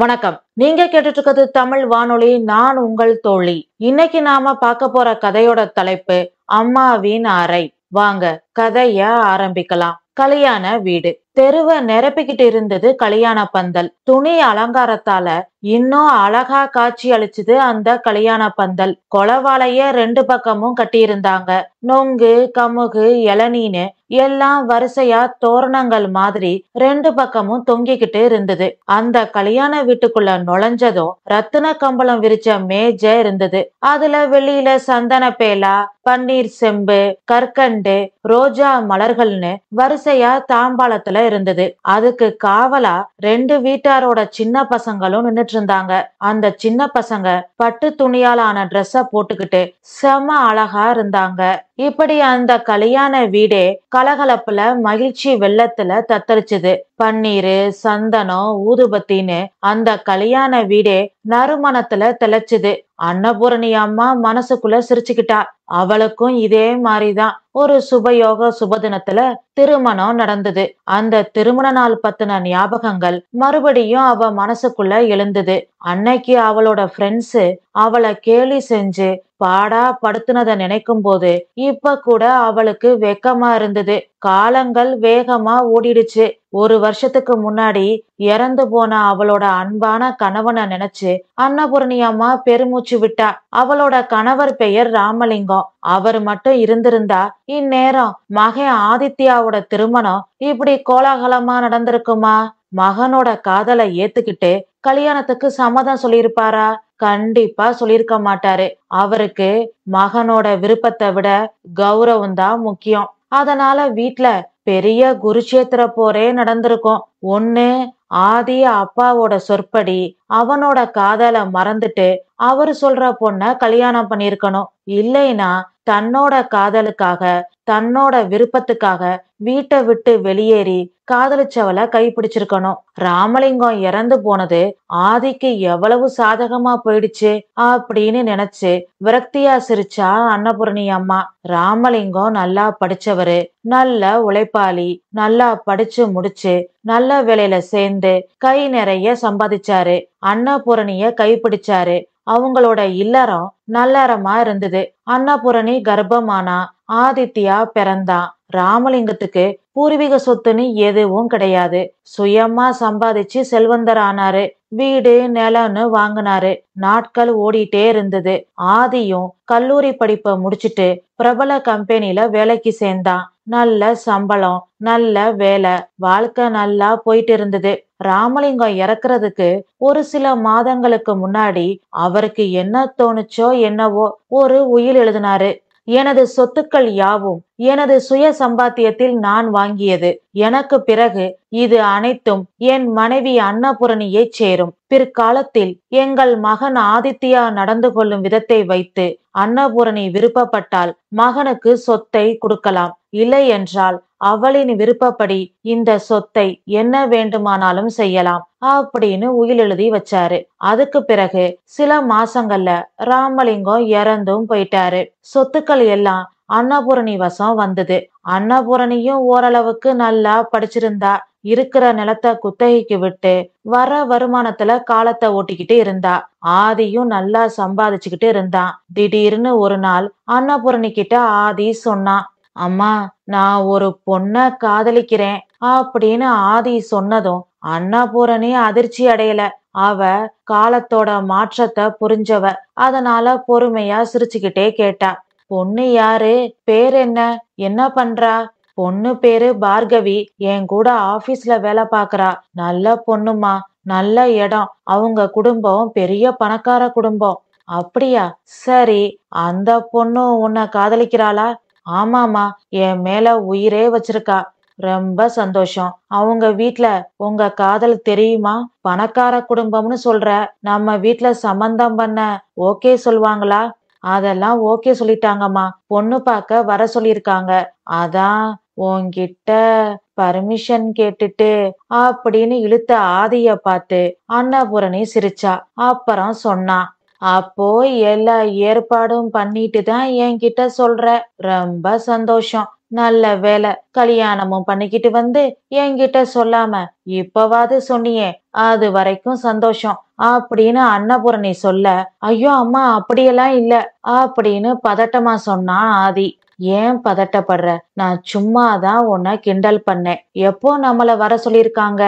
வணக்கம் நீங்க கேட்டுட்டு இருக்கிறது தமிழ் வானொலி நான் உங்கள் தோழி இன்னைக்கு நாம பார்க்க போற கதையோட தலைப்பு அம்மாவின் அறை வாங்க கதைய ஆரம்பிக்கலாம் கல்யாண வீடு தெருவை நிரப்பிக்கிட்டு இருந்தது கல்யாண பந்தல் துணி அலங்காரத்தால இன்னும் அழகா காட்சி அளிச்சது அந்த கல்யாண பந்தல் கொலவாலைய ரெண்டு பக்கமும் கட்டியிருந்தாங்க நொங்கு கமுகு இளநீனு எல்லாம் வரிசையா தோரணங்கள் மாதிரி ரெண்டு பக்கமும் தொங்கிக்கிட்டு இருந்தது அந்த கல்யாண வீட்டுக்குள்ள நுழைஞ்சதும் ரத்தின கம்பளம் விரிச்ச மேஜ இருந்தது அதுல வெளியில சந்தன பேலா பன்னீர் செம்பு கற்கண்டு ரோஜா மலர்கள்னு வரிசையா தாம்பாளத்துல இருந்தது அதுக்கு காவலா ரெண்டு வீட்டாரோட சின்ன பசங்களும் நின்னுட்டு இருந்தாங்க அந்த சின்ன பசங்க பட்டு துணியால ஆன ட்ரெஸ்ஸ போட்டுக்கிட்டு செம அழகா இருந்தாங்க இப்படி அந்த கல்யாண வீடே கலகலப்புல மகிழ்ச்சி வெள்ளத்துல தத்தளிச்சது பன்னீரு சந்தனம் ஊதுபத்தின்னு அந்த கல்யாண வீடே நறுமணத்துல திளைச்சுது அன்னபூரணி அம்மா மனசுக்குள்ள சிரிச்சுக்கிட்டா அவளுக்கும் இதே மாதிரிதான் ஒரு சுபயோக சுபதினத்துல திருமணம் நடந்தது அந்த திருமண நாள் பத்தின ஞாபகங்கள் மறுபடியும் அவ மனசுக்குள்ள எழுந்தது அன்னைக்கு அவளோட ஃப்ரெண்ட்ஸ் அவளை கேலி செஞ்சு பாடா படுத்துனதை நினைக்கும் போது இப்ப கூட அவளுக்கு வெக்கமா இருந்தது காலங்கள் வேகமா ஓடிடுச்சு ஒரு வருஷத்துக்கு முன்னாடி இறந்து போன அவளோட அன்பான கணவனை நினைச்சு அன்னபூர்ணி அம்மா பெருமூச்சு விட்டா அவளோட கணவர் பெயர் ராமலிங்கம் அவர் மட்டும் இருந்திருந்தா இந்நேரம் மகன் ஆதித்யாவோட திருமணம் இப்படி கோலாகலமா நடந்திருக்குமா மகனோட காதலை ஏத்துக்கிட்டு கல்யாணத்துக்கு சம்மதம் சொல்லியிருப்பாரா கண்டிப்பா சொல்லியிருக்க மாட்டாரு அவருக்கு மகனோட விருப்பத்தை விட கௌரவம் தான் முக்கியம் அதனால வீட்டுல பெரிய குருஷேத்திர போரே நடந்திருக்கும் ஒண்ணு ஆதி அப்பாவோட சொற்படி அவனோட காதல மறந்துட்டு அவரு சொல்ற பொண்ண கல்யாணம் பண்ணிருக்கணும் இல்லைன்னா தன்னோட காதலுக்காக தன்னோட விருப்பத்துக்காக வீட்டை விட்டு வெளியேறி காதலிச்சவளை கைப்பிடிச்சிருக்கணும் ராமலிங்கம் இறந்து போனது ஆதிக்கு எவ்வளவு சாதகமா போயிடுச்சு அப்படின்னு நினைச்சு விரக்தியா சிரிச்சா அன்னபூரணி அம்மா ராமலிங்கம் நல்லா படிச்சவரு நல்ல உழைப்பாளி நல்லா படிச்சு முடிச்சு நல்ல வேலையில சேர்ந்து கை நிறைய சம்பாதிச்சாரு அன்னபூரணிய கைப்பிடிச்சாரு அவங்களோட இல்லறம் நல்லறமா இருந்தது அன்னபூரணி கர்ப்பமானா ஆதித்யா பிறந்தான் ராமலிங்கத்துக்கு பூர்வீக சொத்துன்னு எதுவும் கிடையாது சுயமா சம்பாதிச்சு செல்வந்தர் ஆனாரு வீடு நிலம்னு வாங்கினாரு நாட்கள் ஓடிட்டே இருந்தது ஆதியும் கல்லூரி படிப்பை முடிச்சிட்டு பிரபல கம்பெனில வேலைக்கு சேர்ந்தான் நல்ல சம்பளம் நல்ல வேலை வாழ்க்கை நல்லா போயிட்டு இருந்தது ராமலிங்கம் இறக்குறதுக்கு ஒரு சில மாதங்களுக்கு முன்னாடி அவருக்கு என்ன தோணுச்சோ என்னவோ ஒரு உயில் எழுதினாரு எனது சொத்துக்கள் யாவும் எனது சுய சம்பாத்தியத்தில் நான் வாங்கியது எனக்கு பிறகு இது அனைத்தும் என் மனைவி அன்னபுரணியைச் சேரும் பிற்காலத்தில் எங்கள் மகன் ஆதித்யா நடந்து கொள்ளும் விதத்தை வைத்து அன்னபுரணி விருப்பப்பட்டால் மகனுக்கு சொத்தை கொடுக்கலாம் இல்லை என்றால் அவளின் விருப்பப்படி இந்த சொத்தை என்ன வேண்டுமானாலும் செய்யலாம் அப்படின்னு உயில் எழுதி வச்சாரு அதுக்கு பிறகு சில மாசங்கள்ல ராமலிங்கம் இறந்தும் போயிட்டாரு சொத்துக்கள் எல்லாம் அன்னபூரணி வசம் வந்தது அன்னபூரணியும் ஓரளவுக்கு நல்லா படிச்சிருந்தா இருக்கிற நிலத்தை குத்தகைக்கு விட்டு வர வருமானத்துல காலத்தை ஓட்டிக்கிட்டு இருந்தா ஆதியும் நல்லா சம்பாதிச்சுக்கிட்டு இருந்தான் திடீர்னு ஒரு நாள் அன்னபூரணி கிட்ட ஆதி சொன்னான் அம்மா நான் ஒரு பொண்ண காதலிக்கிறேன் அப்படின்னு ஆதி சொன்னதும் அன்னபூரணி அதிர்ச்சி அடையல அவ காலத்தோட மாற்றத்தை புரிஞ்சவ அதனால பொறுமையா சிரிச்சுக்கிட்டே கேட்டா பொண்ணு யாரு பேர் என்ன என்ன பண்றா பொண்ணு பேரு பார்கவி என் கூட ஆபீஸ்ல வேலை பாக்குறா நல்ல பொண்ணுமா நல்ல இடம் அவங்க குடும்பம் பெரிய பணக்கார குடும்பம் அப்படியா சரி அந்த பொண்ணு உன்னை காதலிக்கிறாளா ஆமாமா என் மேல உயிரே வச்சிருக்கா ரொம்ப சந்தோஷம் அவங்க வீட்ல உங்க காதல் தெரியுமா பணக்கார குடும்பம்னு சொல்ற நம்ம வீட்ல சம்பந்தம் பண்ண ஓகே சொல்வாங்களா அதெல்லாம் ஓகே சொல்லிட்டாங்கம்மா பொண்ணு பார்க்க வர சொல்லியிருக்காங்க அதான் உன்கிட்ட பர்மிஷன் கேட்டுட்டு அப்படின்னு இழுத்த ஆதிய பார்த்து அன்னபூரணி சிரிச்சா அப்புறம் சொன்னான் அப்போ எல்லா ஏற்பாடும் பண்ணிட்டு தான் என்கிட்ட சொல்ற ரொம்ப சந்தோஷம் நல்ல வேலை கல்யாணமும் பண்ணிக்கிட்டு வந்து என்கிட்ட சொல்லாம இப்பவாது சொன்னியே அது வரைக்கும் சந்தோஷம் அப்படின்னு அன்னபூரணி சொல்ல ஐயோ அம்மா அப்படியெல்லாம் இல்ல அப்படின்னு பதட்டமா சொன்னான் ஆதி ஏன் பதட்டப்படுற நான் சும்மாதான் உன்னை கிண்டல் பண்ணேன் எப்போ நம்மள வர சொல்லியிருக்காங்க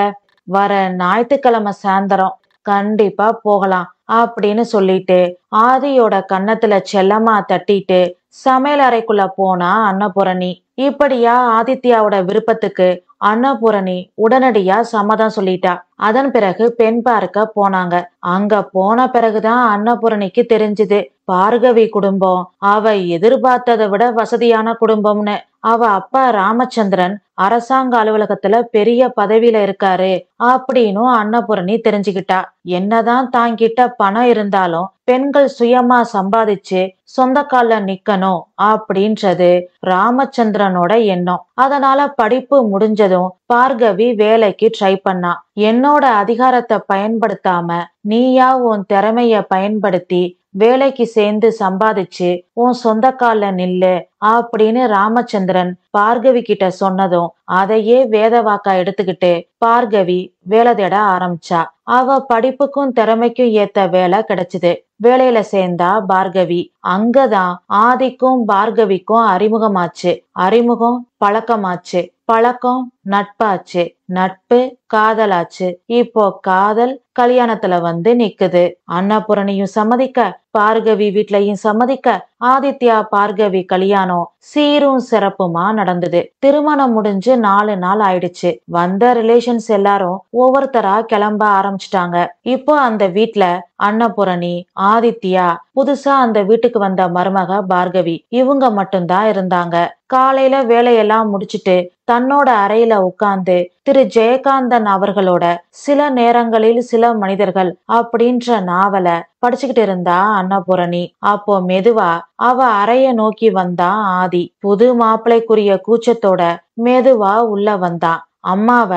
வர ஞாயிற்றுக்கிழமை சாயந்தரம் கண்டிப்பா போகலாம் அப்படின்னு சொல்லிட்டு ஆதியோட கன்னத்துல செல்லமா தட்டிட்டு சமையல் அறைக்குள்ள போனா அன்னபூரணி இப்படியா ஆதித்யாவோட விருப்பத்துக்கு அன்னபூரணி உடனடியா சம்மதம் சொல்லிட்டா அதன் பிறகு பெண் பார்க்க போனாங்க அங்க போன பிறகுதான் அன்னபூரணிக்கு தெரிஞ்சது பார்கவி குடும்பம் அவ எதிர்பார்த்ததை விட வசதியான குடும்பம்னு அவ அப்பா ராமச்சந்திரன் அரசாங்க அலுவலகத்துல பெரிய பதவியில இருக்காரு அப்படின்னு அன்னபூரணி தெரிஞ்சுக்கிட்டா என்னதான் தாங்கிட்ட பணம் இருந்தாலும் பெண்கள் சுயமா சம்பாதிச்சு சொந்த கால நிக்கணும் அப்படின்றது ராமச்சந்திரனோட எண்ணம் அதனால படிப்பு முடிஞ்சதும் பார்கவி வேலைக்கு ட்ரை பண்ணா என்னோட அதிகாரத்தை பயன்படுத்தாம நீயா உன் திறமைய பயன்படுத்தி வேலைக்கு சேர்ந்து சம்பாதிச்சு உன் சொந்த கால நில்லு அப்படின்னு ராமச்சந்திரன் பார்கவி கிட்ட சொன்னதும் அதையே வேதவாக்கா எடுத்துக்கிட்டு பார்கவி வேலை தேட ஆரம்பிச்சா அவ படிப்புக்கும் திறமைக்கும் ஏத்த வேலை கிடைச்சது வேலையில சேர்ந்தா பார்கவி அங்கதான் ஆதிக்கும் பார்கவிக்கும் அறிமுகமாச்சு அறிமுகம் பழக்கமாச்சு பழக்கம் நட்பாச்சு நட்பு காதலாச்சு இப்போ காதல் கல்யாணத்துல வந்து நிக்குது அன்னபூரணியும் சம்மதிக்க பார்கவி வீட்லையும் சம்மதிக்க ஆதித்யா பார்கவி கல்யாணம் சீரும் சிறப்புமா நடந்தது திருமணம் முடிஞ்சு நாலு நாள் ஆயிடுச்சு வந்த ரிலேஷன்ஸ் எல்லாரும் ஒவ்வொருத்தரா கிளம்ப ஆரம்பிச்சிட்டாங்க இப்போ அந்த வீட்ல அன்னபுரணி ஆதித்யா புதுசா அந்த வீட்டுக்கு வந்த மருமக பார்கவி இவங்க மட்டும்தான் இருந்தாங்க காலையில வேலையெல்லாம் முடிச்சிட்டு தன்னோட அறையில உட்கார்ந்து திரு ஜெயகாந்தன் அவர்களோட சில நேரங்களில் சில மனிதர்கள் அப்படின்ற நாவல படிச்சுக்கிட்டு இருந்தா அன்னபுரணி அப்போ மெதுவா அவ அறைய நோக்கி வந்தா ஆதி புது மாப்பிள்ளைக்குரிய கூச்சத்தோட மெதுவா உள்ள வந்தா அம்மாவ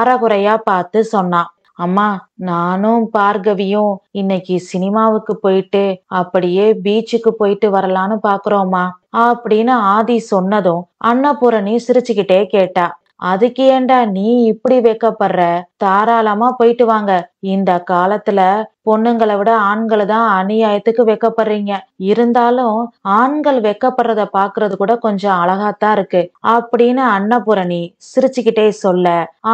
அறகுறையா பார்த்து சொன்னா அம்மா நானும் பார்கவியும் இன்னைக்கு சினிமாவுக்கு போயிட்டு அப்படியே பீச்சுக்கு போயிட்டு வரலான்னு பாக்குறோம்மா அப்படின்னு ஆதி சொன்னதும் அன்னபூரணி சிரிச்சுக்கிட்டே கேட்டா அதுக்கு ஏண்டா நீ இப்படி வைக்கப்படுற தாராளமா போயிட்டு வாங்க இந்த காலத்துல பொண்ணுங்களை விட ஆண்களை தான் அநியாயத்துக்கு வெக்கப்படுறீங்க இருந்தாலும் ஆண்கள் வைக்கப்படுறத பாக்குறது கூட கொஞ்சம் அழகாத்தான் இருக்கு அப்படின்னு அன்னபுரணி சிரிச்சுக்கிட்டே சொல்ல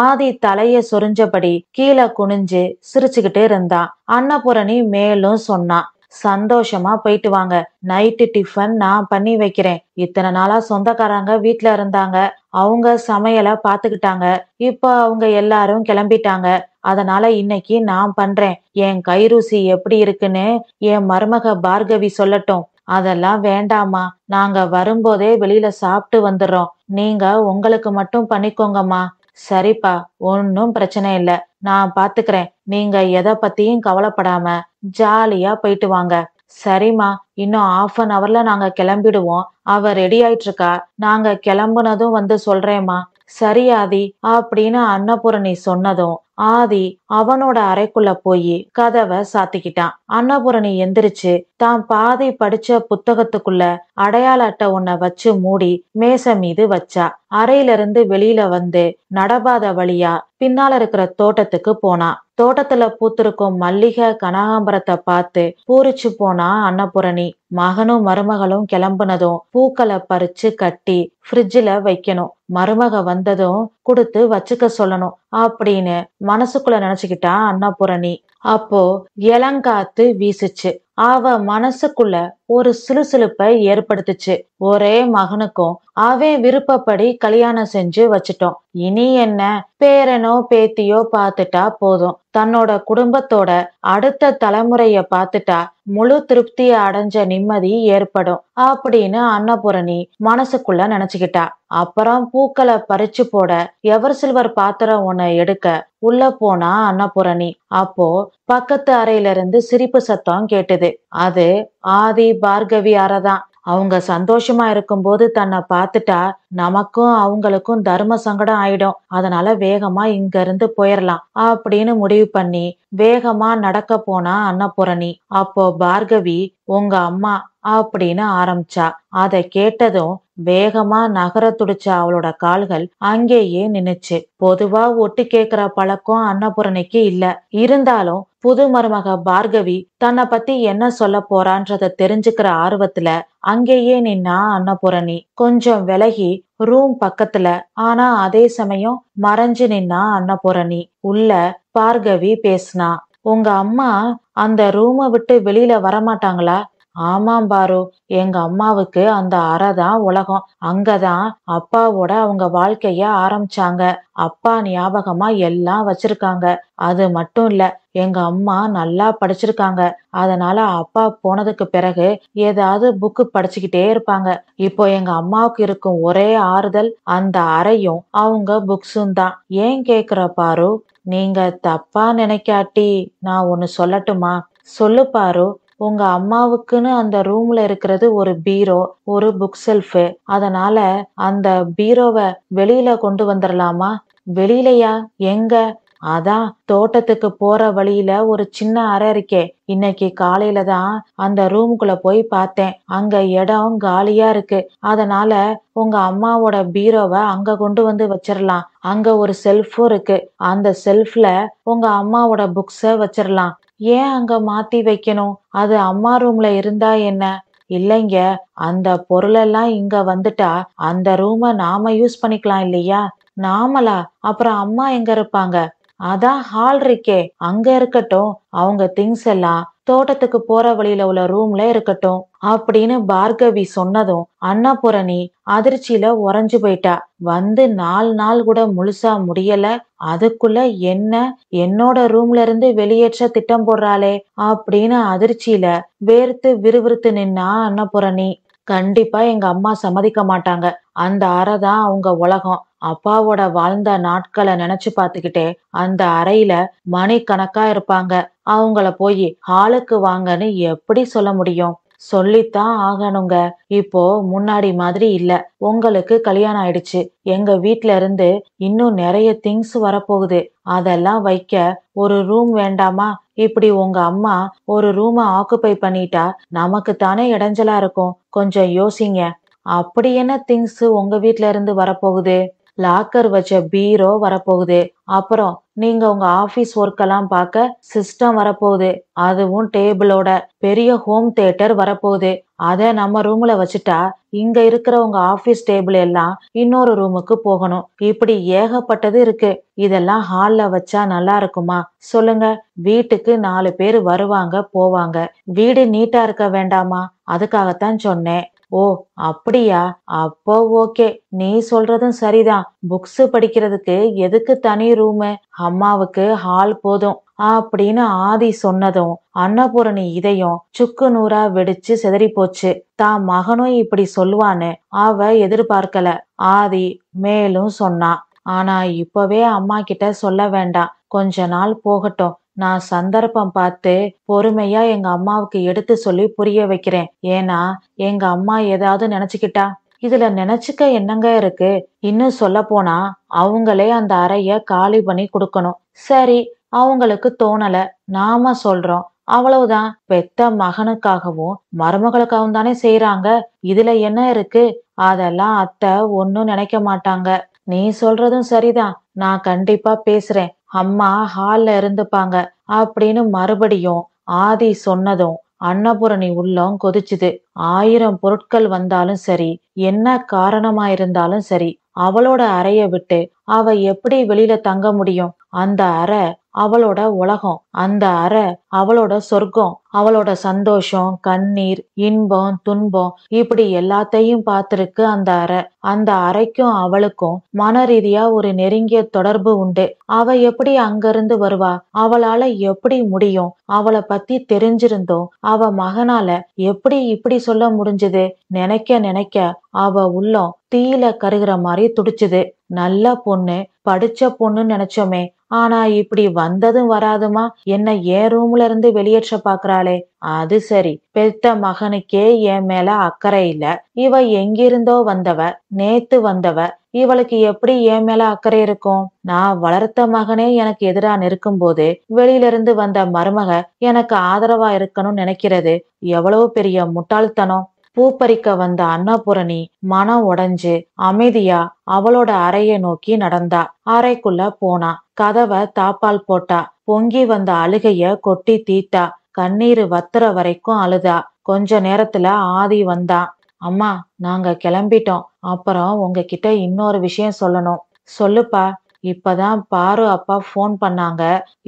ஆதி தலைய சொரிஞ்சபடி கீழே குனிஞ்சு சிரிச்சுக்கிட்டே இருந்தான் அன்னபுரணி மேலும் சொன்னான் சந்தோஷமா போயிட்டு வாங்க நைட்டு டிஃபன் நான் பண்ணி வைக்கிறேன் இத்தனை நாளா சொந்தக்காரங்க வீட்ல இருந்தாங்க அவங்க சமையலை பாத்துக்கிட்டாங்க இப்ப அவங்க எல்லாரும் கிளம்பிட்டாங்க அதனால இன்னைக்கு நான் பண்றேன் என் கைருசி எப்படி இருக்குன்னு என் மருமக பார்கவி சொல்லட்டும் அதெல்லாம் வேண்டாமா நாங்க வரும்போதே வெளியில சாப்பிட்டு வந்துடுறோம் நீங்க உங்களுக்கு மட்டும் பண்ணிக்கோங்கம்மா சரிப்பா ஒன்னும் பிரச்சனை இல்லை நான் பாத்துக்கிறேன் நீங்க எதை பத்தியும் கவலைப்படாம ஜாலியா போயிட்டு வாங்க சரிம்மா இன்னும் ஆஃப் அன் அவர்ல நாங்க கிளம்பிடுவோம் அவ ரெடி ஆயிட்டு இருக்கா நாங்க கிளம்புனதும் வந்து சொல்றேம்மா சரியாதி அப்படின்னு அன்னபூரணி சொன்னதும் ஆதி அவனோட அறைக்குள்ள போய் கதவை சாத்திக்கிட்டான் அன்னபூரணி எந்திரிச்சு தான் பாதி படிச்ச புத்தகத்துக்குள்ள அடையாள அட்டை ஒன்ன வச்சு மூடி மேச மீது வச்சா அறையிலிருந்து வெளியில வந்து நடபாத வழியா பின்னால இருக்கிற தோட்டத்துக்கு போனா தோட்டத்துல பூத்திருக்கும் மல்லிகை கனகாம்பரத்தை பார்த்து பூரிச்சு போனா அன்னபுரணி மகனும் மருமகளும் கிளம்புனதும் பூக்களை பறிச்சு கட்டி ஃப்ரிட்ஜில் வைக்கணும் மருமக வந்ததும் கொடுத்து வச்சுக்க சொல்லணும் அப்படின்னு மனசுக்குள்ள நினைச்சுக்கிட்டா அன்னபுரணி அப்போ இளங்காத்து வீசுச்சு அவ மனசுக்குள்ள ஒரு சிலுசிலுப்பை ஏற்படுத்துச்சு ஒரே மகனுக்கும் அவன் விருப்பப்படி கல்யாணம் செஞ்சு வச்சுட்டோம் இனி என்ன பேரனோ பேத்தியோ பார்த்துட்டா போதும் தன்னோட குடும்பத்தோட அடுத்த தலைமுறைய பார்த்துட்டா முழு திருப்திய அடைஞ்ச நிம்மதி ஏற்படும் அப்படின்னு அன்னபுரணி மனசுக்குள்ள நினைச்சுக்கிட்டா அப்புறம் பூக்களை பறிச்சு போட எவர் சில்வர் பாத்திரம் ஒன்ன எடுக்க உள்ள போனா அன்னபுரணி அப்போ பக்கத்து அறையில இருந்து சிரிப்பு சத்தம் கேட்டுது அது ஆதி பார்கவி அறைதான் அவங்க சந்தோஷமா இருக்கும்போது தன்னை பார்த்துட்டா நமக்கும் அவங்களுக்கும் தர்ம சங்கடம் ஆயிடும் அதனால வேகமா இங்க இருந்து போயிடலாம் அப்படின்னு முடிவு பண்ணி வேகமா நடக்க போனா அன்னபுரணி அப்போ பார்கவி உங்க அம்மா அப்படின்னு ஆரம்பிச்சா அதை கேட்டதும் வேகமா நகர துடிச்ச அவளோட கால்கள் அங்கேயே நின்னுச்சு பொதுவா ஒட்டு கேக்குற பழக்கம் அன்னபுரணிக்கு இல்ல இருந்தாலும் புது மருமக பார்கவி தன்னை பத்தி என்ன சொல்ல போறான்றத தெரிஞ்சுக்கிற ஆர்வத்துல அங்கேயே நின்னா அன்னபுரணி கொஞ்சம் விலகி ரூம் பக்கத்துல ஆனா அதே சமயம் மறைஞ்சு நின்னா அன்னபுரணி உள்ள பார்கவி பேசினா உங்க அம்மா அந்த ரூமை விட்டு வெளியில வரமாட்டாங்களா ஆமாம் பாரு எங்க அம்மாவுக்கு அந்த அறை தான் உலகம் அங்கதான் அப்பாவோட அவங்க வாழ்க்கைய ஆரம்பிச்சாங்க அப்பா ஞாபகமா எல்லாம் வச்சிருக்காங்க அது மட்டும் இல்ல எங்க அம்மா நல்லா படிச்சிருக்காங்க அதனால அப்பா போனதுக்கு பிறகு ஏதாவது புக்கு படிச்சுக்கிட்டே இருப்பாங்க இப்போ எங்க அம்மாவுக்கு இருக்கும் ஒரே ஆறுதல் அந்த அறையும் அவங்க புக்ஸும் தான் ஏன் கேக்குற பாரு நீங்க தப்பா நினைக்காட்டி நான் ஒன்னு சொல்லட்டுமா சொல்லு பாரு உங்க அம்மாவுக்குன்னு அந்த ரூம்ல இருக்கிறது ஒரு பீரோ ஒரு புக் செல்ஃபு அதனால அந்த பீரோவை வெளியில கொண்டு வந்துடலாமா வெளியிலயா எங்க அதான் தோட்டத்துக்கு போற வழியில ஒரு சின்ன அறை இருக்கே இன்னைக்கு காலையில தான் அந்த ரூமுக்குள்ள போய் பார்த்தேன் அங்க இடம் காலியா இருக்கு அதனால உங்க அம்மாவோட பீரோவை அங்க கொண்டு வந்து வச்சிடலாம் அங்க ஒரு செல்ஃபும் இருக்கு அந்த செல்ஃப்ல உங்க அம்மாவோட புக்ஸ வச்சிடலாம் ஏன் அங்க மாத்தி வைக்கணும் அது அம்மா ரூம்ல இருந்தா என்ன இல்லைங்க அந்த பொருளெல்லாம் இங்க வந்துட்டா அந்த ரூம நாம யூஸ் பண்ணிக்கலாம் இல்லையா நாமளா அப்புறம் அம்மா எங்க இருப்பாங்க அதான் ஹால் இருக்கே அங்க இருக்கட்டும் அவங்க திங்ஸ் எல்லாம் தோட்டத்துக்கு போற வழியில உள்ள ரூம்ல இருக்கட்டும் அப்படின்னு பார்கவி சொன்னதும் அன்னபுரணி அதிர்ச்சியில உறைஞ்சு போயிட்டா வந்து நாலு நாள் கூட முழுசா முடியல அதுக்குள்ள என்ன என்னோட ரூம்ல இருந்து வெளியேற்ற திட்டம் போடுறாளே அப்படின்னு அதிர்ச்சியில வேர்த்து விறுவிறுத்து நின்னா அன்னபுரணி கண்டிப்பா எங்க அம்மா சம்மதிக்க மாட்டாங்க அந்த அறை தான் அவங்க உலகம் அப்பாவோட வாழ்ந்த நாட்களை நினைச்சு பார்த்துக்கிட்டே அந்த அறையில கணக்கா இருப்பாங்க அவங்கள போய் ஹாலுக்கு வாங்கன்னு எப்படி சொல்ல முடியும் சொல்லித்தான் ஆகணுங்க இப்போ முன்னாடி மாதிரி இல்ல உங்களுக்கு கல்யாணம் ஆயிடுச்சு எங்க வீட்ல இருந்து இன்னும் நிறைய திங்ஸ் வரப்போகுது அதெல்லாம் வைக்க ஒரு ரூம் வேண்டாமா இப்படி உங்க அம்மா ஒரு ரூமை ஆக்குப்பை பண்ணிட்டா நமக்கு தானே இடைஞ்சலா இருக்கும் கொஞ்சம் யோசிங்க அப்படி என்ன திங்ஸ் உங்க வீட்ல இருந்து வரப்போகுது லாக்கர் வச்ச பீரோ வரப்போகுது அப்புறம் நீங்க உங்க ஆபீஸ் ஒர்க் எல்லாம் பார்க்க சிஸ்டம் வரப்போகுது அதுவும் டேபிளோட பெரிய ஹோம் தியேட்டர் வரப்போகுது அத நம்ம ரூம்ல வச்சுட்டா இங்க இருக்கிற உங்க ஆபீஸ் டேபிள் எல்லாம் இன்னொரு ரூமுக்கு போகணும் இப்படி ஏகப்பட்டது இருக்கு இதெல்லாம் ஹால்ல வச்சா நல்லா இருக்குமா சொல்லுங்க வீட்டுக்கு நாலு பேர் வருவாங்க போவாங்க வீடு நீட்டா இருக்க வேண்டாமா அதுக்காகத்தான் சொன்னேன் ஓ அப்படியா அப்போ ஓகே நீ சொல்றதும் சரிதான் புக்ஸ் படிக்கிறதுக்கு எதுக்கு தனி ரூமு அம்மாவுக்கு ஹால் போதும் அப்படின்னு ஆதி சொன்னதும் அன்னபூரணி இதயம் சுக்கு நூறா வெடிச்சு செதறி போச்சு தான் மகனும் இப்படி சொல்லுவான்னு அவ எதிர்பார்க்கல ஆதி மேலும் சொன்னான் ஆனா இப்பவே அம்மா கிட்ட சொல்ல வேண்டாம் கொஞ்ச நாள் போகட்டும் நான் சந்தர்ப்பம் பார்த்து பொறுமையா எங்க அம்மாவுக்கு எடுத்து சொல்லி புரிய வைக்கிறேன் ஏன்னா எங்க அம்மா ஏதாவது நினைச்சுக்கிட்டா இதுல நினைச்சுக்க என்னங்க இருக்கு இன்னும் சொல்ல போனா அவங்களே அந்த அறைய காலி பண்ணி கொடுக்கணும் சரி அவங்களுக்கு தோணல நாம சொல்றோம் அவ்வளவுதான் பெத்த மகனுக்காகவும் மருமகளுக்காகவும் தானே செய்யறாங்க இதுல என்ன இருக்கு அதெல்லாம் அத்தை ஒன்னும் நினைக்க மாட்டாங்க நீ சொல்றதும் சரிதான் நான் கண்டிப்பா பேசுறேன் அம்மா ஹால்ல இருந்துப்பாங்க அப்படின்னு மறுபடியும் ஆதி சொன்னதும் அன்னபூரணி உள்ளம் கொதிச்சுது ஆயிரம் பொருட்கள் வந்தாலும் சரி என்ன காரணமா இருந்தாலும் சரி அவளோட அறைய விட்டு அவ எப்படி வெளியில தங்க முடியும் அந்த அறை அவளோட உலகம் அந்த அறை அவளோட சொர்க்கம் அவளோட சந்தோஷம் கண்ணீர் இன்பம் துன்பம் இப்படி எல்லாத்தையும் பார்த்திருக்கு அந்த அறை அந்த அறைக்கும் அவளுக்கும் மன ரீதியா ஒரு நெருங்கிய தொடர்பு உண்டு அவ எப்படி அங்கிருந்து வருவா அவளால எப்படி முடியும் அவளை பத்தி தெரிஞ்சிருந்தோம் அவ மகனால எப்படி இப்படி சொல்ல முடிஞ்சது நினைக்க நினைக்க அவ உள்ளம் தீயில கருகிற மாதிரி துடிச்சுது நல்ல பொண்ணு படிச்ச பொண்ணு நினைச்சோமே ஆனா இப்படி வந்ததும் வராதுமா என்ன ஏன் ரூம்ல இருந்து வெளியேற்ற பாக்குறாளே அது சரி பெத்த மகனுக்கே என் மேல அக்கறை இல்ல இவ எங்கிருந்தோ வந்தவ நேத்து வந்தவ இவளுக்கு எப்படி என் மேல அக்கறை இருக்கும் நான் வளர்த்த மகனே எனக்கு எதிரா நிற்கும் போது வெளியிலிருந்து வந்த மருமக எனக்கு ஆதரவா இருக்கணும்னு நினைக்கிறது எவ்வளவு பெரிய முட்டாள்தனம் பூப்பறிக்க வந்த அன்னபூரணி மனம் உடைஞ்சு அமைதியா அவளோட அறையை நோக்கி நடந்தா அறைக்குள்ள போனா கதவை தாப்பால் போட்டா பொங்கி வந்த அழுகைய கொட்டி தீட்டா கண்ணீர் வத்துற வரைக்கும் அழுதா கொஞ்ச நேரத்துல ஆதி வந்தான் அம்மா நாங்க கிளம்பிட்டோம் அப்புறம் உங்ககிட்ட இன்னொரு விஷயம் சொல்லணும் சொல்லுப்பா இப்பதான் பாரு அப்பா ஃபோன் பண்ணாங்க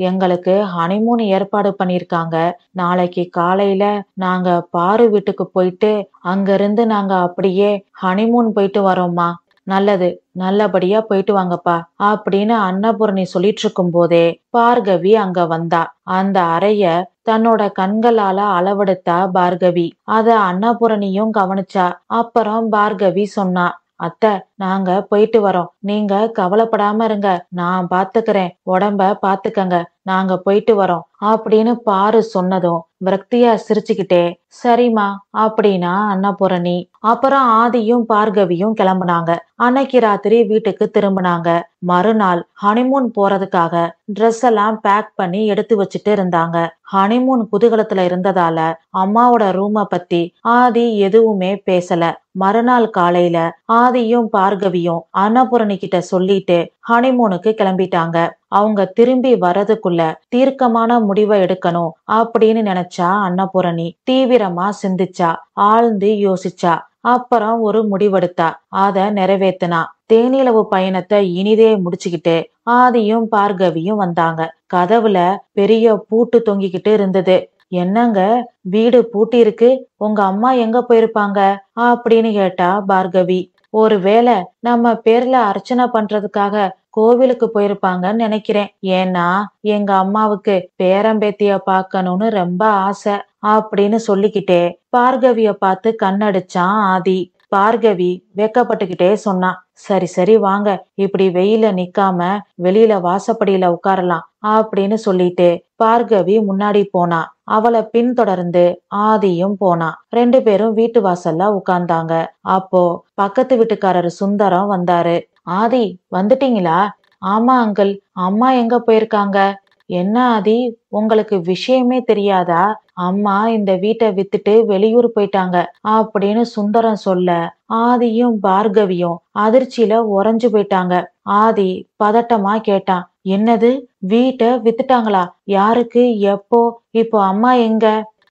எங்களுக்கு ஹனிமூன் ஏற்பாடு பண்ணியிருக்காங்க நாளைக்கு காலையில நாங்க பாரு வீட்டுக்கு போயிட்டு அங்கிருந்து நாங்க அப்படியே ஹனிமூன் போயிட்டு வரோம்மா நல்லது நல்லபடியா போயிட்டு வாங்கப்பா அப்படின்னு அன்னபூரணி சொல்லிட்டு இருக்கும் போதே பார்கவி அங்க வந்தா அந்த அறைய தன்னோட கண்களால அளவெடுத்தா பார்கவி அத அன்னபூரணியும் கவனிச்சா அப்புறம் பார்கவி சொன்னா அத்தை நாங்க போயிட்டு வரோம் நீங்க கவலைப்படாம இருங்க நான் பாத்துக்கிறேன் உடம்ப பாத்துக்கங்க நாங்க போயிட்டு வரோம் அப்படின்னு பாரு சொன்னதும் விரக்தியா சிரிச்சுக்கிட்டே சரிம்மா அப்படின்னா அன்னபுரணி அப்புறம் ஆதியும் பார்கவியும் கிளம்புனாங்க அன்னைக்கு ராத்திரி வீட்டுக்கு திரும்பினாங்க மறுநாள் ஹனிமூன் போறதுக்காக ட்ரெஸ் எல்லாம் பேக் பண்ணி எடுத்து வச்சுட்டு இருந்தாங்க ஹனிமூன் குதூகலத்துல இருந்ததால அம்மாவோட ரூமை பத்தி ஆதி எதுவுமே பேசல மறுநாள் காலையில ஆதியும் பார்கவியும் அன்னபுரணி கிட்ட சொல்லிட்டு ஹனிமூனுக்கு கிளம்பிட்டாங்க அவங்க திரும்பி வரதுக்குள்ள தீர்க்கமான முடிவை எடுக்கணும் அப்படின்னு நினைச்சா அன்னபூரணி தீவிரமா சிந்திச்சா ஆழ்ந்து யோசிச்சா அப்புறம் ஒரு முடிவெடுத்தா அத நிறைவேத்தினா தேனிலவு பயணத்தை இனிதே முடிச்சுக்கிட்டு ஆதியும் பார்கவியும் வந்தாங்க கதவுல பெரிய பூட்டு தொங்கிக்கிட்டு இருந்தது என்னங்க வீடு பூட்டி இருக்கு உங்க அம்மா எங்க போயிருப்பாங்க அப்படின்னு கேட்டா பார்கவி ஒருவேளை நம்ம பேர்ல அர்ச்சனை பண்றதுக்காக கோவிலுக்கு போயிருப்பாங்கன்னு நினைக்கிறேன் ஏன்னா எங்க அம்மாவுக்கு பேரம்பேத்திய பாக்கணும்னு ரொம்ப ஆசை அப்படின்னு சொல்லிக்கிட்டே பார்கவிய பார்த்து கண்ணடிச்சான் ஆதி பார்கவி வெக்கப்பட்டுக்கிட்டே சொன்னான் சரி சரி வாங்க இப்படி வெயில நிக்காம வெளியில வாசப்படியில உட்காரலாம் அப்படின்னு சொல்லிட்டு பார்கவி முன்னாடி போனா அவளை பின்தொடர்ந்து ஆதியும் போனா ரெண்டு பேரும் வீட்டு வாசல்ல உட்கார்ந்தாங்க அப்போ பக்கத்து வீட்டுக்காரர் சுந்தரம் வந்தாரு ஆதி வந்துட்டீங்களா ஆமா அங்கிள் அம்மா எங்க போயிருக்காங்க என்ன ஆதி உங்களுக்கு விஷயமே தெரியாதா அம்மா இந்த வீட்டை வித்துட்டு வெளியூர் போயிட்டாங்க அப்படின்னு சுந்தரம் சொல்ல ஆதியும் பார்கவியும் அதிர்ச்சியில உறைஞ்சு போயிட்டாங்க ஆதி பதட்டமா கேட்டான் என்னது வீட்டை வித்துட்டாங்களா யாருக்கு எப்போ இப்போ அம்மா எங்க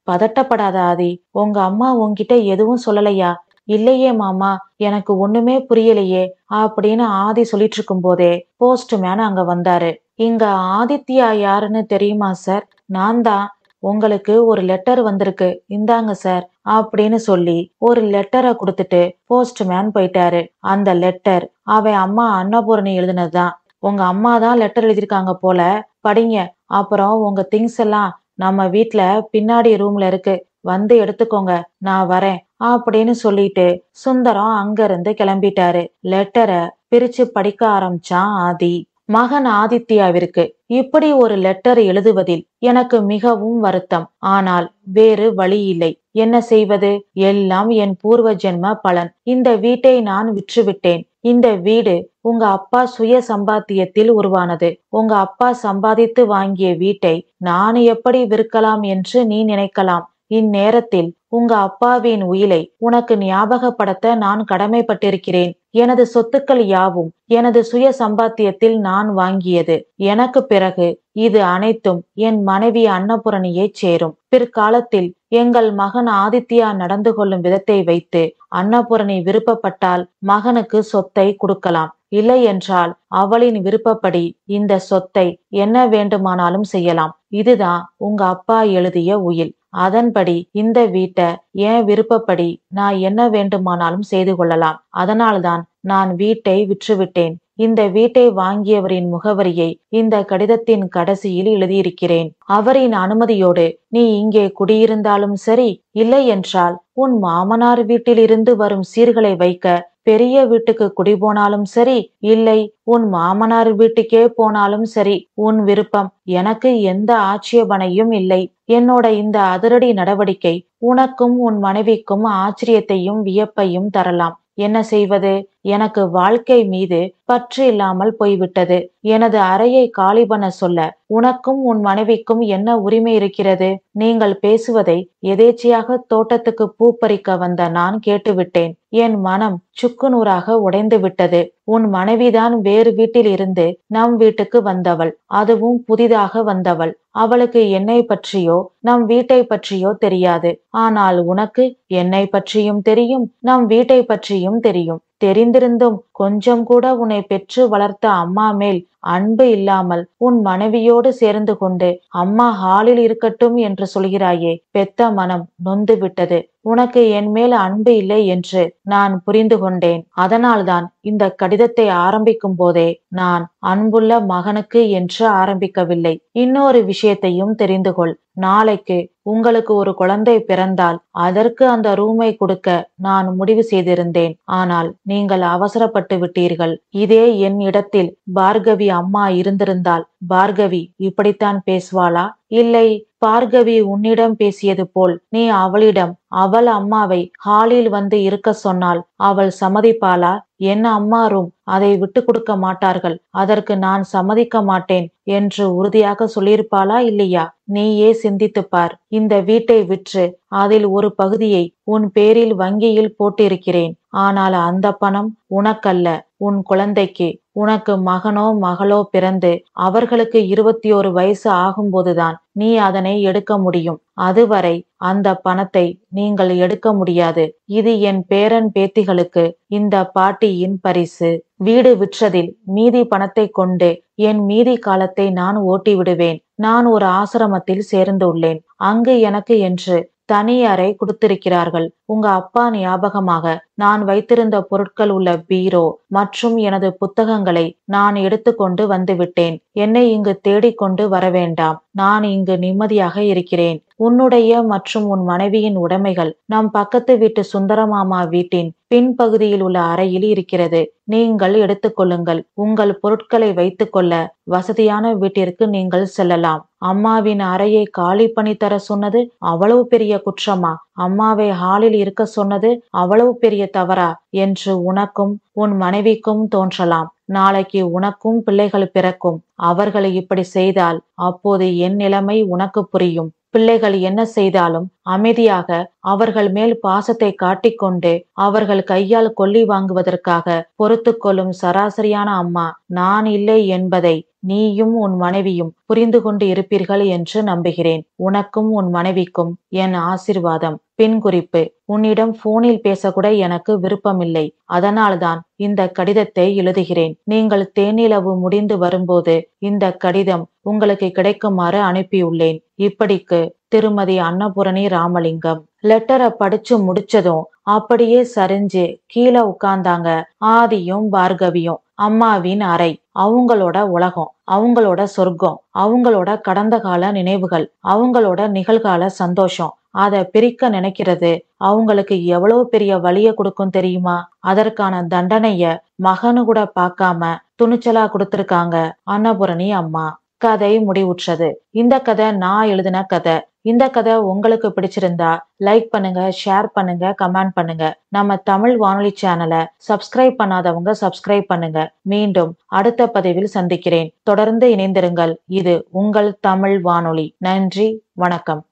பதட்டப்படாத ஆதி உங்க அம்மா உங்ககிட்ட எதுவும் சொல்லலையா இல்லையே மாமா எனக்கு ஒண்ணுமே புரியலையே அப்படின்னு ஆதி சொல்லிட்டு இருக்கும் போதே போஸ்ட்மேன் அங்க வந்தாரு இங்க ஆதித்யா யாருன்னு தெரியுமா சார் நான் தான் உங்களுக்கு ஒரு லெட்டர் வந்திருக்கு இந்தாங்க சார் அப்படின்னு சொல்லி ஒரு லெட்டரை கொடுத்துட்டு போஸ்ட்மேன் போயிட்டாரு அந்த லெட்டர் அவன் அம்மா அன்னபூரணி எழுதினதுதான் உங்க அம்மா தான் லெட்டர் எழுதியிருக்காங்க போல படிங்க அப்புறம் உங்க திங்ஸ் எல்லாம் நம்ம வீட்ல பின்னாடி ரூம்ல இருக்கு வந்து எடுத்துக்கோங்க நான் வரேன் அப்படின்னு சொல்லிட்டு சுந்தரம் அங்க இருந்து கிளம்பிட்டாரு லெட்டரை பிரிச்சு படிக்க ஆரம்பிச்சான் ஆதி மகன் ஆதித்யாவிற்கு இப்படி ஒரு லெட்டர் எழுதுவதில் எனக்கு மிகவும் வருத்தம் ஆனால் வேறு வழி இல்லை என்ன செய்வது எல்லாம் என் பூர்வ ஜென்ம பலன் இந்த வீட்டை நான் விற்றுவிட்டேன் இந்த வீடு உங்க அப்பா சுய சம்பாத்தியத்தில் உருவானது உங்க அப்பா சம்பாதித்து வாங்கிய வீட்டை நான் எப்படி விற்கலாம் என்று நீ நினைக்கலாம் இந்நேரத்தில் உங்க அப்பாவின் உயிலை உனக்கு ஞாபகப்படுத்த நான் கடமைப்பட்டிருக்கிறேன் எனது சொத்துக்கள் யாவும் எனது சுய சம்பாத்தியத்தில் நான் வாங்கியது எனக்கு பிறகு இது அனைத்தும் என் மனைவி அன்னபுரணியை சேரும் பிற்காலத்தில் எங்கள் மகன் ஆதித்யா நடந்து கொள்ளும் விதத்தை வைத்து அன்னபுரணி விருப்பப்பட்டால் மகனுக்கு சொத்தை கொடுக்கலாம் இல்லை என்றால் அவளின் விருப்பப்படி இந்த சொத்தை என்ன வேண்டுமானாலும் செய்யலாம் இதுதான் உங்க அப்பா எழுதிய உயில் அதன்படி இந்த வீட்டை என் விருப்பப்படி நான் என்ன வேண்டுமானாலும் செய்து கொள்ளலாம் அதனால்தான் நான் வீட்டை விற்றுவிட்டேன் இந்த வீட்டை வாங்கியவரின் முகவரியை இந்த கடிதத்தின் கடைசியில் எழுதியிருக்கிறேன் அவரின் அனுமதியோடு நீ இங்கே குடியிருந்தாலும் சரி இல்லை என்றால் உன் மாமனார் வீட்டிலிருந்து வரும் சீர்களை வைக்க பெரிய வீட்டுக்கு குடி போனாலும் சரி இல்லை உன் மாமனார் வீட்டுக்கே போனாலும் சரி உன் விருப்பம் எனக்கு எந்த ஆட்சேபனையும் இல்லை என்னோட இந்த அதிரடி நடவடிக்கை உனக்கும் உன் மனைவிக்கும் ஆச்சரியத்தையும் வியப்பையும் தரலாம் என்ன செய்வது எனக்கு வாழ்க்கை மீது பற்று இல்லாமல் போய்விட்டது எனது அறையை காலி பண்ண சொல்ல உனக்கும் உன் மனைவிக்கும் என்ன உரிமை இருக்கிறது நீங்கள் பேசுவதை எதேச்சியாக தோட்டத்துக்கு பூ பறிக்க வந்த நான் கேட்டுவிட்டேன் என் மனம் சுக்குநூறாக உடைந்து விட்டது உன் மனைவிதான் வேறு வீட்டில் இருந்து நம் வீட்டுக்கு வந்தவள் அதுவும் புதிதாக வந்தவள் அவளுக்கு என்னை பற்றியோ நம் வீட்டை பற்றியோ தெரியாது ஆனால் உனக்கு என்னை பற்றியும் தெரியும் நம் வீட்டை பற்றியும் தெரியும் தெரிந்திருந்தும் கொஞ்சம் கூட உன்னை பெற்று வளர்த்த அம்மா மேல் அன்பு இல்லாமல் உன் மனைவியோடு சேர்ந்து கொண்டு அம்மா ஹாலில் இருக்கட்டும் என்று சொல்கிறாயே பெத்த மனம் நொந்து விட்டது உனக்கு என் மேல் அன்பு இல்லை என்று நான் புரிந்து கொண்டேன் அதனால்தான் இந்த கடிதத்தை ஆரம்பிக்கும் போதே நான் அன்புள்ள மகனுக்கு என்று ஆரம்பிக்கவில்லை இன்னொரு விஷயத்தையும் தெரிந்து கொள் நாளைக்கு உங்களுக்கு ஒரு குழந்தை பிறந்தால் அதற்கு அந்த ரூமை கொடுக்க நான் முடிவு செய்திருந்தேன் ஆனால் நீங்கள் அவசரப்பட்டு விட்டீர்கள் இதே என் இடத்தில் பார்கவி அம்மா இருந்திருந்தால் பார்கவி இப்படித்தான் பேசுவாளா இல்லை பார்கவி உன்னிடம் பேசியது போல் நீ அவளிடம் அவள் அம்மாவை ஹாலில் வந்து இருக்க சொன்னால் அவள் சம்மதிப்பாளா என் அம்மாரும் அதை விட்டு கொடுக்க மாட்டார்கள் அதற்கு நான் சம்மதிக்க மாட்டேன் என்று உறுதியாக சொல்லியிருப்பாளா இல்லையா நீயே சிந்தித்துப்பார் இந்த வீட்டை விற்று அதில் ஒரு பகுதியை உன் பேரில் வங்கியில் போட்டிருக்கிறேன் ஆனால் அந்த பணம் உனக்கல்ல உன் குழந்தைக்கு உனக்கு மகனோ மகளோ பிறந்து அவர்களுக்கு இருபத்தி ஒரு வயசு ஆகும்போதுதான் நீ அதனை எடுக்க முடியும் அதுவரை அந்த பணத்தை நீங்கள் எடுக்க முடியாது இது என் பேரன் பேத்திகளுக்கு இந்த பாட்டியின் பரிசு வீடு விற்றதில் மீதி பணத்தை கொண்டு என் மீதி காலத்தை நான் ஓட்டி விடுவேன் நான் ஒரு ஆசிரமத்தில் சேர்ந்து உள்ளேன் அங்கு எனக்கு என்று தனி அறை கொடுத்திருக்கிறார்கள் உங்க அப்பா ஞாபகமாக நான் வைத்திருந்த பொருட்கள் உள்ள பீரோ மற்றும் எனது புத்தகங்களை நான் எடுத்துக்கொண்டு வந்துவிட்டேன் என்னை இங்கு தேடிக்கொண்டு வர வேண்டாம் நான் இங்கு நிம்மதியாக இருக்கிறேன் உன்னுடைய மற்றும் உன் மனைவியின் உடைமைகள் நம் பக்கத்து வீட்டு சுந்தரமாமா வீட்டின் பின்பகுதியில் உள்ள அறையில் இருக்கிறது நீங்கள் எடுத்துக்கொள்ளுங்கள் உங்கள் பொருட்களை வைத்துக்கொள்ள வசதியான வீட்டிற்கு நீங்கள் செல்லலாம் அம்மாவின் அறையை காலி பண்ணி தர சொன்னது அவ்வளவு பெரிய குற்றமா அம்மாவை ஹாலில் இருக்க சொன்னது அவ்வளவு பெரிய தவறா என்று உனக்கும் உன் மனைவிக்கும் தோன்றலாம் நாளைக்கு உனக்கும் பிள்ளைகள் பிறக்கும் அவர்களை இப்படி செய்தால் அப்போது என் நிலைமை உனக்கு புரியும் பிள்ளைகள் என்ன செய்தாலும் அமைதியாக அவர்கள் மேல் பாசத்தை காட்டிக்கொண்டு அவர்கள் கையால் கொல்லி வாங்குவதற்காக பொறுத்து கொள்ளும் சராசரியான அம்மா நான் இல்லை என்பதை நீயும் உன் மனைவியும் புரிந்து கொண்டு இருப்பீர்கள் என்று நம்புகிறேன் உனக்கும் உன் மனைவிக்கும் என் ஆசிர்வாதம் பின் குறிப்பு உன்னிடம் போனில் பேசக்கூட எனக்கு விருப்பமில்லை அதனால்தான் இந்த கடிதத்தை எழுதுகிறேன் நீங்கள் தேனிலவு முடிந்து வரும்போது இந்த கடிதம் உங்களுக்கு கிடைக்குமாறு அனுப்பியுள்ளேன் இப்படிக்கு திருமதி அன்னபுரணி ராமலிங்கம் லெட்டரை படிச்சு முடிச்சதும் அப்படியே சரிஞ்சு கீழே உட்கார்ந்தாங்க ஆதியும் பார்கவியும் அம்மாவின் அறை அவங்களோட உலகம் அவங்களோட சொர்க்கம் அவங்களோட கடந்த கால நினைவுகள் அவங்களோட நிகழ்கால சந்தோஷம் அதை பிரிக்க நினைக்கிறது அவங்களுக்கு எவ்வளவு பெரிய வழிய கொடுக்கும் தெரியுமா அதற்கான தண்டனைய மகனு கூட பார்க்காம துணிச்சலா கொடுத்திருக்காங்க அன்னபூரணி அம்மா கதை முடிவுற்றது இந்த கதை நான் எழுதின கதை இந்த கதை உங்களுக்கு பிடிச்சிருந்தா லைக் பண்ணுங்க ஷேர் பண்ணுங்க கமெண்ட் பண்ணுங்க நம்ம தமிழ் வானொலி சேனலை சப்ஸ்கிரைப் பண்ணாதவங்க சப்ஸ்கிரைப் பண்ணுங்க மீண்டும் அடுத்த பதிவில் சந்திக்கிறேன் தொடர்ந்து இணைந்திருங்கள் இது உங்கள் தமிழ் வானொலி நன்றி வணக்கம்